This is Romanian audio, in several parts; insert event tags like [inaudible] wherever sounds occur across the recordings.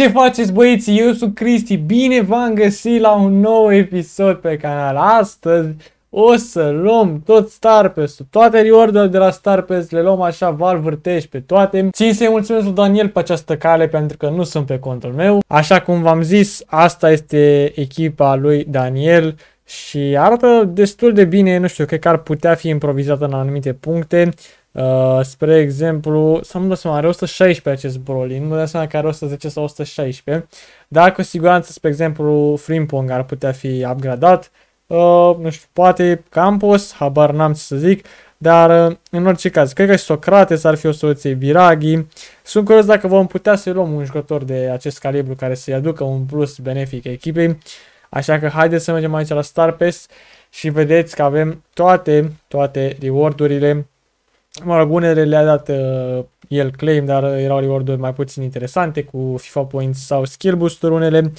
Ce faceți băieți? Eu sunt Cristi, bine v-am găsit la un nou episod pe canal. Astăzi o să luăm tot Starpest, toate reorder de la Starpest, le luăm așa val vârtești pe toate. Țin să-i mulțumesc lui Daniel pe această cale pentru că nu sunt pe contul meu. Așa cum v-am zis, asta este echipa lui Daniel și arată destul de bine, nu știu, cred că ar putea fi improvizată în anumite puncte. Uh, spre exemplu, să nu dau seama, are 116 acest Brolin, nu dau seama că are 110 sau 116. Dar cu siguranță, spre exemplu, Frimpong ar putea fi upgradat. Uh, nu știu, poate Campos, habar n-am ce să zic. Dar, uh, în orice caz, cred că și Socrates ar fi o soluție, Biraghi. Sunt curios dacă vom putea să luăm un jucător de acest calibru care să-i aducă un plus benefic echipei. Așa că haideți să mergem aici la Starpes și vedeți că avem toate, toate reward-urile Mă rog, unele le-a dat uh, el claim, dar erau reward-uri mai puțin interesante cu FIFA Points sau Skill Booster unele.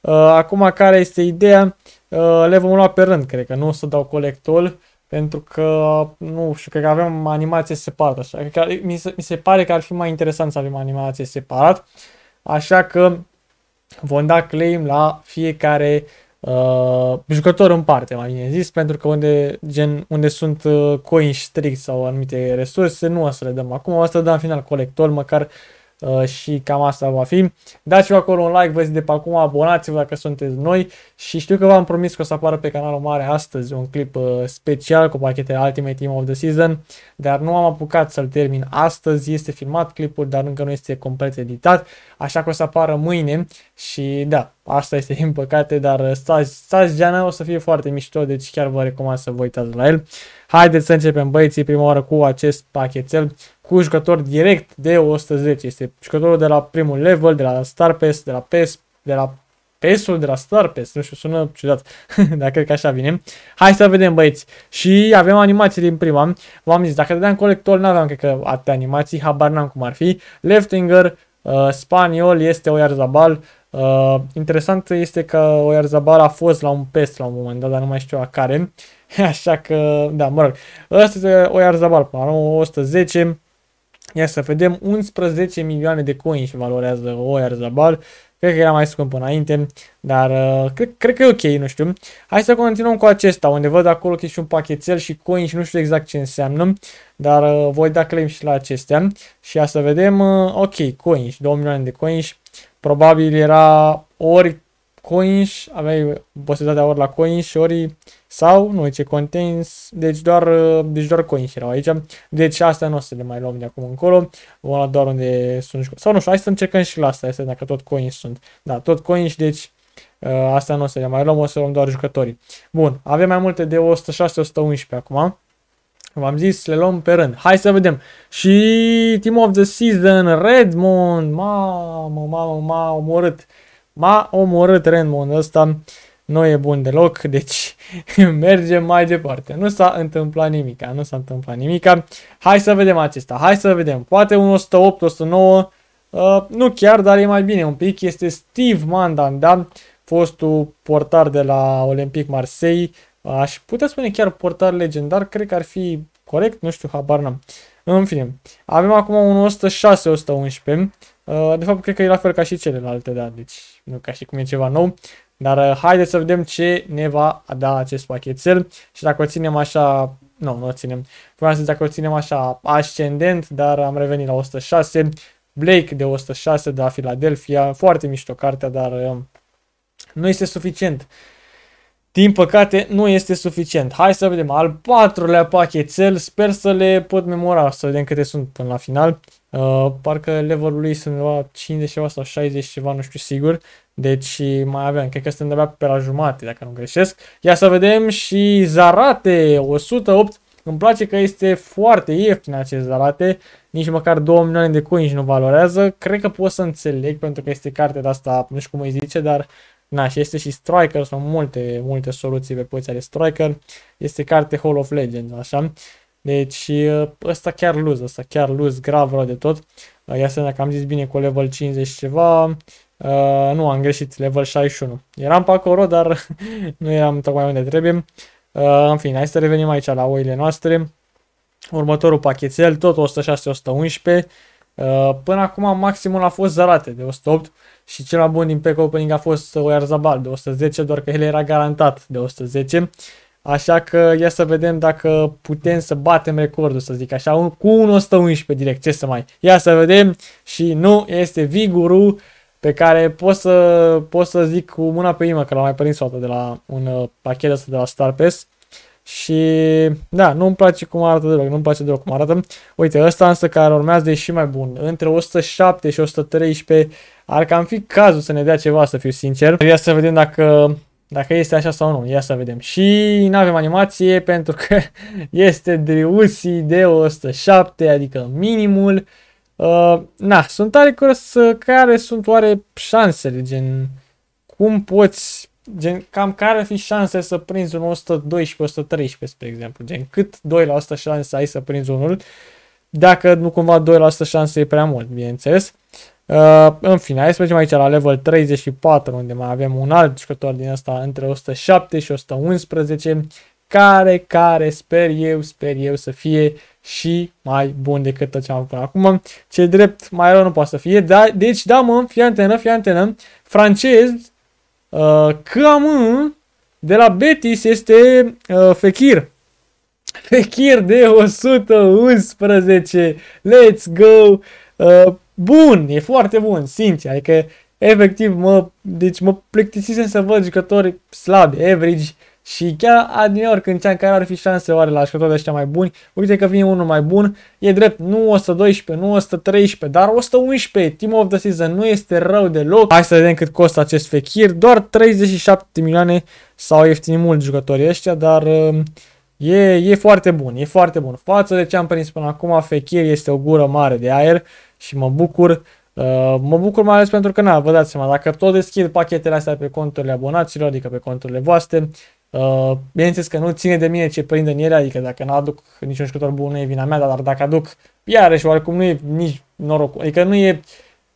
Uh, acum, care este ideea? Uh, le vom lua pe rând, cred că nu o să dau colectul, pentru că, nu știu, cred că avem animație separată, așa. Cred că, mi, se, mi se pare că ar fi mai interesant să avem animație separat, așa că vom da claim la fiecare uh, uh, jucători în parte, mai bine zis, pentru că unde, gen, unde sunt uh, coin strict sau anumite resurse, nu o să le dăm acum, o să le dăm în final colector, măcar uh, Uh, și cam asta va fi. Dați-vă acolo un like, vă de pe acum, abonați-vă dacă sunteți noi și știu că v-am promis că o să apară pe canalul mare astăzi un clip uh, special cu pachetele Ultimate Team of the Season, dar nu am apucat să-l termin astăzi, este filmat clipul, dar încă nu este complet editat, așa că o să apară mâine și da, asta este din păcate, dar stați, stați geana, o să fie foarte mișto, deci chiar vă recomand să vă uitați la el. Haideți să începem băieții prima oară cu acest pachetel cu jucător direct de 110. Este jucătorul de la primul level, de la Star Pest, de la PES, de la PES-ul de la Star Pest. nu știu, sună ciudat, [laughs] dar cred că așa vine. Hai să vedem băieți. Și avem animații din prima. V-am zis, dacă dădeam colector, n-aveam cred că atâtea animații, habar n-am cum ar fi. Leftinger, uh, spaniol, este o iar zabal, Uh, interesant este că Oyarzabal a fost la un PES la un moment dat, dar nu mai știu a care. [laughs] Așa că, da, mă rog. Ăsta este Oyarzabal, până la 110. Ia să vedem, 11 milioane de coins valorează Oyarzabal. Cred că era mai scump înainte, dar uh, cred, cred că e ok, nu știu. Hai să continuăm cu acesta, unde văd acolo că e și un pachetel și coin și nu știu exact ce înseamnă, dar uh, voi da claim și la acestea. Și ia să vedem, uh, ok, coin, 2 milioane de coin, probabil era ori coins, aveai posibilitatea ori la coins ori sau, nu, ce contains, deci doar, deci doar coins erau aici. Deci asta nu o să le mai luăm de acum încolo, vom lua doar unde sunt, sau nu știu, hai să încercăm și la asta, dacă tot coins sunt. Da, tot coins, deci ă, asta nu o să le mai luăm, o să luăm doar jucătorii. Bun, avem mai multe de 106-111 acum. V-am zis, le luăm pe rând. Hai să vedem. Și Team of the Season, Redmond. Mamă, mamă, m-a omorât. M-a omorât Redmond ăsta. Nu e bun deloc, [laughs] deci [laughs] mergem mai departe. Nu s-a întâmplat nimica, nu s-a întâmplat nimica. Hai să vedem acesta, hai să vedem. Poate un 108, 109, uh, nu chiar, dar e mai bine un pic. Este Steve Mandanda, Fostul portar de la Olympic Marseille Aș putea spune chiar portar legendar, cred că ar fi corect, nu știu, habar n-am. În fine, avem acum un 106-111, uh, de fapt cred că e la fel ca și celelalte, da, deci nu ca și cum e ceva nou. Dar uh, haideți să vedem ce ne va da acest pachetel și dacă o ținem așa, nu, nu o ținem, vreau să zic dacă o ținem așa ascendent, dar am revenit la 106, Blake de 106 de la Philadelphia, foarte mișto cartea, dar uh, nu este suficient. Din păcate, nu este suficient. Hai să vedem. Al patrulea pachetel. Sper să le pot memora. Să vedem câte sunt până la final. Uh, parcă levelul lui sunt la 50 ceva sau 60 ceva, nu știu sigur. Deci mai aveam, cred că suntem abia pe la jumate, dacă nu greșesc. Ia să vedem și Zarate 108. Îmi place că este foarte ieftin acest Zarate. Nici măcar 2 milioane de coins nu valorează. Cred că pot să înțeleg pentru că este cartea de asta, nu știu cum îi zice, dar Na, și este și Striker, sunt multe, multe soluții pe poziția de Striker. Este carte Hall of Legends, așa. Deci uh, ăsta chiar luz, ăsta chiar luz, grav rău de tot. Uh, ia să dacă am zis bine cu level 50 ceva, uh, nu am greșit, level 61. Eram pe acolo, dar [laughs] nu eram tocmai unde trebuie. Uh, în fine, hai să revenim aici la oile noastre. Următorul pachetel, tot 106-111. Uh, până acum maximul a fost zarate de 108 și cel mai bun din pack opening a fost Oyarzabal de 110, doar că el era garantat de 110. Așa că ia să vedem dacă putem să batem recordul, să zic așa, un, cu un 111 direct, ce să mai. Ia să vedem și nu este Viguru pe care pot să, pot să zic cu mâna pe imă, că l-am mai prins o dată de la un uh, pachet ăsta de la Starpes. Și da, nu-mi place cum arată deloc, nu-mi place deloc cum arată. Uite, ăsta însă care urmează e și mai bun. Între 107 și 113 ar cam fi cazul să ne dea ceva, să fiu sincer. Ia să vedem dacă, dacă este așa sau nu. Ia să vedem. Și nu avem animație pentru că [laughs] este Driussi de 107, adică minimul. Uh, na, sunt tare curios care sunt oare șansele, gen cum poți gen, cam care ar fi șanse să prinzi un 112-113, spre exemplu, gen, cât 2% șanse ai să prinzi unul, dacă nu cumva 2% șanse e prea mult, bineînțeles. Uh, în fine, hai să mergem aici la level 34, unde mai avem un alt jucător din asta între 107 și 111, care, care sper eu, sper eu să fie și mai bun decât tot ce am avut până acum. Ce drept, mai rău nu poate să fie. Da, deci, da, mă, fii antenă, fii antenă. Francez Uh, de la Betis este uh, Fekir. Fekir de 111. Let's go! Uh, bun, e foarte bun, sincer. Adică, efectiv, mă, deci mă plictisisem să văd jucători slabi, average, și chiar adineori când ți care ar fi șanse oare la de ăștia mai buni, uite că vine unul mai bun, e drept, nu 112, nu 113, dar 111, Team of the Season nu este rău deloc. Hai să vedem cât costă acest fechir, doar 37 milioane sau ieftinit mult jucătorii ăștia, dar um, e, e foarte bun, e foarte bun. Față de ce am prins până acum, fechir este o gură mare de aer și mă bucur Uh, mă bucur mai ales pentru că, na, vă dați seama, dacă tot deschid pachetele astea pe conturile abonaților, adică pe conturile voastre, Uh, bineînțeles că nu ține de mine ce prind în ele, adică dacă nu aduc niciun jucător bun nu e vina mea, dar dacă aduc, iarăși oarecum nu e nici noroc, adică nu e,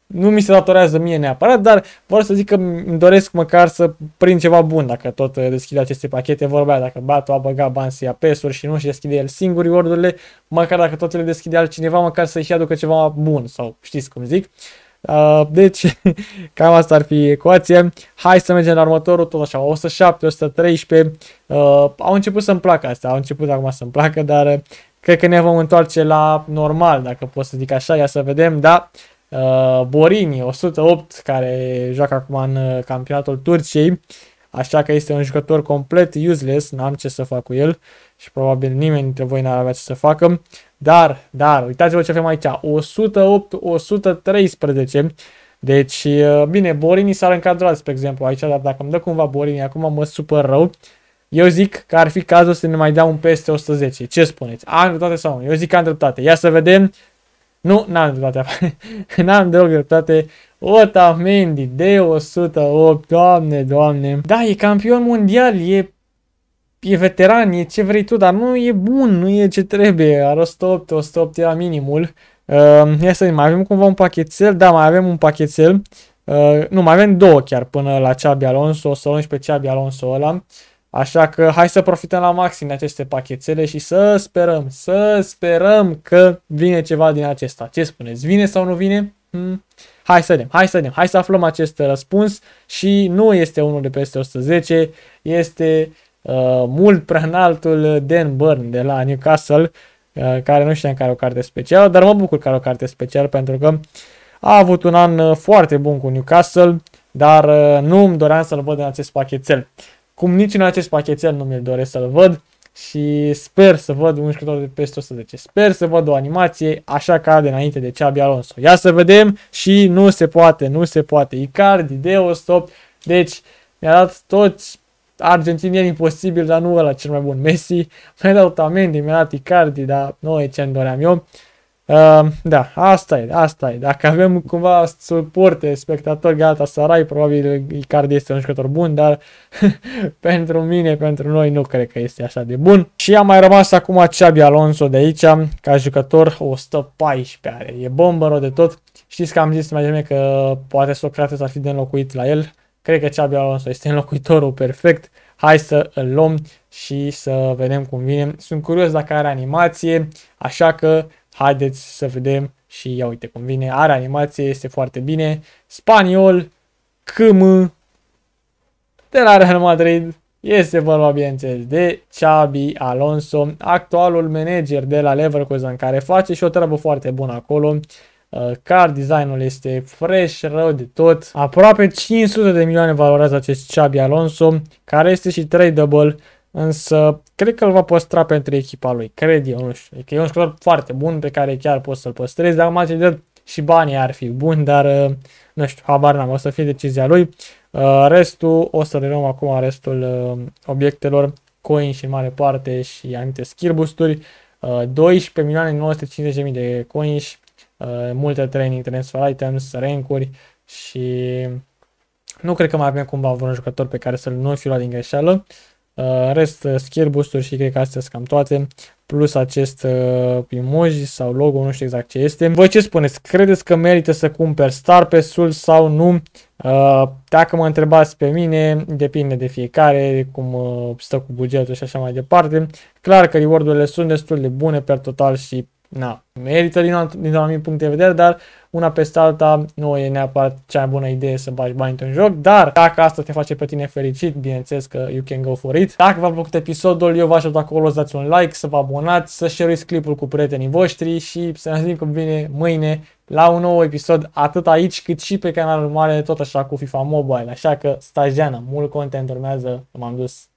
nu mi se datorează mie neapărat, dar vreau să zic că îmi doresc măcar să prind ceva bun dacă tot uh, deschid aceste pachete, vorbea dacă Batu a băgat bani să ia pesuri și nu și deschide el singur ordurile, măcar dacă tot le deschide altcineva, măcar să-și aducă ceva bun sau știți cum zic. Uh, Uh, deci, [laughs] cam asta ar fi ecuația. Hai să mergem la următorul, tot așa, 107, 113. Uh, au început să-mi placă astea, au început acum să-mi placă, dar uh, cred că ne vom întoarce la normal, dacă pot să zic așa, ia să vedem, da? Borini, 108, care joacă acum în campionatul Turciei, așa că este un jucător complet useless, n-am ce să fac cu el și probabil nimeni dintre voi n-ar avea ce să facă. Dar, dar, uitați-vă ce avem aici, 108, 113. Deci, uh, bine, Borini s-ar încadra, spre exemplu, aici, dar dacă îmi dă cumva Borini, acum mă supăr rău. Eu zic că ar fi cazul să ne mai dea un peste 110. Ce spuneți? Am dreptate sau nu? Eu zic că am dreptate. Ia să vedem. Nu, n-am dreptate. [laughs] n-am deloc dreptate. Otamendi de 108. Doamne, doamne. Da, e campion mondial. E e veteran, e ce vrei tu, dar nu e bun, nu e ce trebuie. Are 108, 108 era minimul. Uh, ia să mai avem cumva un pachetel, da, mai avem un pachetel. Uh, nu, mai avem două chiar până la cea Alonso, o să și pe cea Alonso ăla. Așa că hai să profităm la maxim de aceste pachetele și să sperăm, să sperăm că vine ceva din acesta. Ce spuneți, vine sau nu vine? Hmm. Hai să vedem, hai să vedem, hai să aflăm acest răspuns și nu este unul de peste 110, este Uh, mult prea înaltul Dan Burn de la Newcastle, uh, care nu știam că are o carte specială, dar mă bucur că are o carte specială pentru că a avut un an uh, foarte bun cu Newcastle, dar nu îmi doream să-l văd în acest pachetel. Cum nici în acest pachetel nu mi-l doresc să-l văd și sper să văd un jucător de peste 110. Sper să văd o animație așa ca de înainte de Xabi Alonso. Ia să vedem și nu se poate, nu se poate. Icardi, Deostop, deci mi-a dat toți argentinien imposibil, dar nu ăla cel mai bun. Messi, mai a dat Otamendi, mi-a dat Icardi, dar nu e ce-mi doream eu. Uh, da, asta e, asta e. Dacă avem cumva suporte, spectatori, gata, Sarai, probabil Icardi este un jucător bun, dar [laughs] pentru mine, pentru noi, nu cred că este așa de bun. Și a mai rămas acum Xabi Alonso de aici, ca jucător 114 are. E bombă de tot. Știți că am zis mai devreme că poate Socrates ar fi de înlocuit la el. Cred că Xabi Alonso este înlocuitorul perfect. Hai să îl luăm și să vedem cum vine. Sunt curios dacă are animație, așa că haideți să vedem și ia uite cum vine. Are animație, este foarte bine. Spaniol, câmă. de la Real Madrid. Este vorba, bineînțeles, de Xabi Alonso, actualul manager de la Leverkusen, care face și o treabă foarte bună acolo. Uh, car, designul este fresh, rău de tot. Aproape 500 de milioane valorează acest Xabi Alonso, care este și tradable, însă cred că îl va păstra pentru echipa lui, cred eu, nu știu. Adică e un jucător foarte bun pe care chiar poți să-l păstrezi, dar mai de și banii ar fi buni, dar uh, nu știu, habar n-am, o să fie decizia lui. Uh, restul, o să renumăm acum restul obiectelor, coin și în mare parte și anumite skirbusturi. 12 milioane 950.000 de coinși, Eh, multe training, transfer items, rank-uri și nu cred că mai avem cumva vreun jucător pe care să-l nu fi luat din greșeală. Eh, în rest, eh, skill boost și cred că astea sunt cam toate, plus acest emoji sau logo, nu știu exact ce este. Voi ce spuneți? Credeți că merită să cumperi Star pe ul sau nu? Dacă mă întrebați pe mine, depinde de fiecare, cum stă cu bugetul și așa mai departe. Clar că reward-urile sunt destul de bune pe total și na, merită din, alt, din anumit punct de vedere, dar una peste alta nu e neapărat cea mai bună idee să bagi bani într-un joc, dar dacă asta te face pe tine fericit, bineînțeles că you can go for it. Dacă v-a plăcut episodul, eu vă aștept acolo să dați un like, să vă abonați, să share clipul cu prietenii voștri și să ne auzim cum vine mâine la un nou episod atât aici cât și pe canalul mare, tot așa cu FIFA Mobile, așa că stagiana, mult content urmează, m-am dus